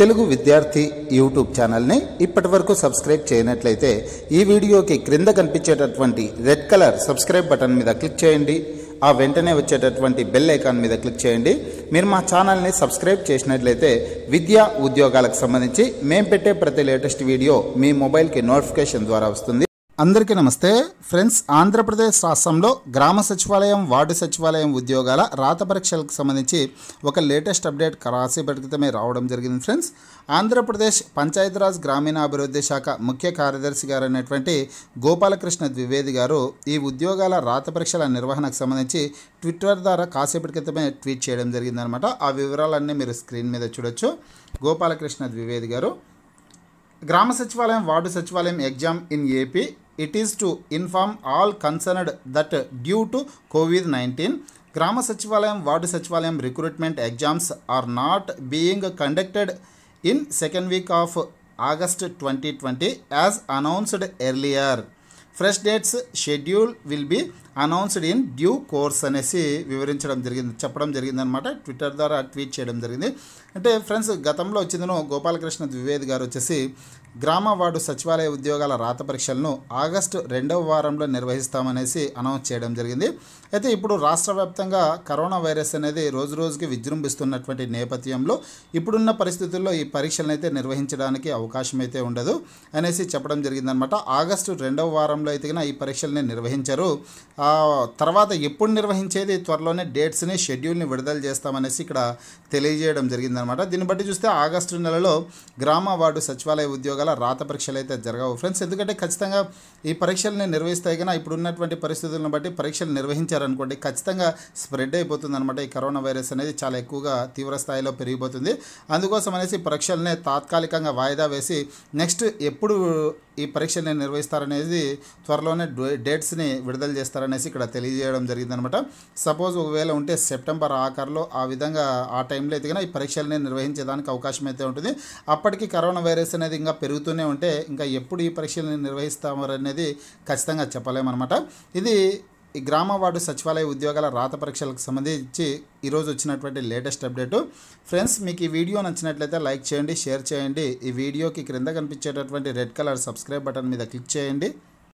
తెలుగు విద్యార్థి యూట్యూబ్ ఛానల్ని ఇప్పటి వరకు సబ్స్క్రైబ్ చేయనట్లయితే ఈ వీడియోకి క్రింద కనిపించేటటువంటి రెడ్ కలర్ సబ్స్క్రైబ్ బటన్ మీద క్లిక్ చేయండి ఆ వెంటనే వచ్చేటటువంటి బెల్ ఐకాన్ మీద క్లిక్ చేయండి మీరు మా ఛానల్ని సబ్స్క్రైబ్ చేసినట్లయితే విద్యా ఉద్యోగాలకు సంబంధించి మేము పెట్టే ప్రతి లేటెస్ట్ వీడియో మీ మొబైల్కి నోటిఫికేషన్ ద్వారా వస్తుంది అందరికీ నమస్తే ఫ్రెండ్స్ ఆంధ్రప్రదేశ్ రాష్ట్రంలో గ్రామ సచివాలయం వార్డు సచివాలయం ఉద్యోగాల రాత పరీక్షలకు సంబంధించి ఒక లేటెస్ట్ అప్డేట్ కాసేపటి క్రితమే రావడం జరిగింది ఫ్రెండ్స్ ఆంధ్రప్రదేశ్ పంచాయతీరాజ్ గ్రామీణాభివృద్ధి శాఖ ముఖ్య కార్యదర్శి గారు అనేటువంటి గోపాలకృష్ణ ద్వివేది గారు ఈ ఉద్యోగాల రాత పరీక్షల నిర్వహణకు సంబంధించి ట్విట్టర్ ద్వారా కాసేపటి క్రితమే ట్వీట్ చేయడం జరిగిందనమాట ఆ వివరాలన్నీ మీరు స్క్రీన్ మీద చూడొచ్చు గోపాలకృష్ణ ద్వివేది గారు గ్రామ సచివాలయం వార్డు సచివాలయం exam in AP it is to inform all concerned that due to COVID-19, Grama Sachivalayam, Ward Sachivalayam recruitment exams are not being conducted in second week of August 2020 as announced earlier. Fresh dates schedule will be announced in due course అనేసి వివరించడం జరిగింది చెప్పడం జరిగిందనమాట Twitter ద్వారా tweet చేయడం జరిగింది అంటే friends గతంలో వచ్చిందను గోపాలకృష్ణ ద్వివేది గారు వచ్చేసి గ్రామ వార్డు సచివాలయ ఉద్యోగాల రాత పరీక్షలను ఆగస్టు రెండవ వారంలో నిర్వహిస్తామనేసి అనౌన్స్ చేయడం జరిగింది అయితే ఇప్పుడు రాష్ట్ర వ్యాప్తంగా కరోనా వైరస్ అనేది రోజు రోజుకి విజృంభిస్తున్నటువంటి నేపథ్యంలో ఇప్పుడున్న పరిస్థితుల్లో ఈ పరీక్షలను అయితే నిర్వహించడానికి అవకాశం అయితే ఉండదు అనేసి చెప్పడం జరిగిందనమాట ఆగస్టు రెండవ వారంలో అయితే ఈ పరీక్షల్ని నిర్వహించరు ఆ తర్వాత ఎప్పుడు నిర్వహించేది త్వరలోనే డేట్స్ని షెడ్యూల్ని విడుదల చేస్తామనేసి ఇక్కడ తెలియజేయడం జరిగిందనమాట దీన్ని బట్టి చూస్తే ఆగస్టు నెలలో గ్రామ వార్డు సచివాలయ ఉద్యోగాల రాత పరీక్షలు అయితే జరగవు ఫ్రెండ్స్ ఎందుకంటే ఖచ్చితంగా ఈ పరీక్షల్ని నిర్వహిస్తాయి కానీ ఇప్పుడు ఉన్నటువంటి పరిస్థితులను బట్టి పరీక్షలు నిర్వహించారనుకోండి ఖచ్చితంగా స్ప్రెడ్ అయిపోతుందనమాట ఈ కరోనా వైరస్ అనేది చాలా ఎక్కువగా తీవ్ర స్థాయిలో పెరిగిపోతుంది అందుకోసం అనేసి పరీక్షల్ని తాత్కాలికంగా వాయిదా వేసి నెక్స్ట్ ఎప్పుడు ఈ పరీక్షల్ని నిర్వహిస్తారనేది త్వరలోనే డేట్స్ని విడుదల చేస్తారనేసి ఇక్కడ తెలియజేయడం జరిగిందనమాట సపోజ్ ఒకవేళ ఉంటే సెప్టెంబర్ ఆఖరిలో ఆ విధంగా ఆ టైంలో అయితే ఈ పరీక్షల్ని నిర్వహించేదానికి అవకాశం అయితే ఉంటుంది అప్పటికి కరోనా వైరస్ అనేది ఇంకా పెరుగుతూనే ఉంటే ఇంకా ఎప్పుడు ఈ పరీక్షల్ని నిర్వహిస్తామనేది ఖచ్చితంగా చెప్పలేమన్నమాట ఇది ఈ గ్రామ వార్డు సచివాలయ ఉద్యోగాల రాత పరీక్షలకు సంబంధించి ఈరోజు వచ్చినటువంటి లేటెస్ట్ అప్డేటు ఫ్రెండ్స్ మీకు ఈ వీడియో నచ్చినట్లయితే లైక్ చేయండి షేర్ చేయండి ఈ వీడియోకి క్రింద కనిపించేటటువంటి రెడ్ కలర్ సబ్స్క్రైబ్ బటన్ మీద క్లిక్ చేయండి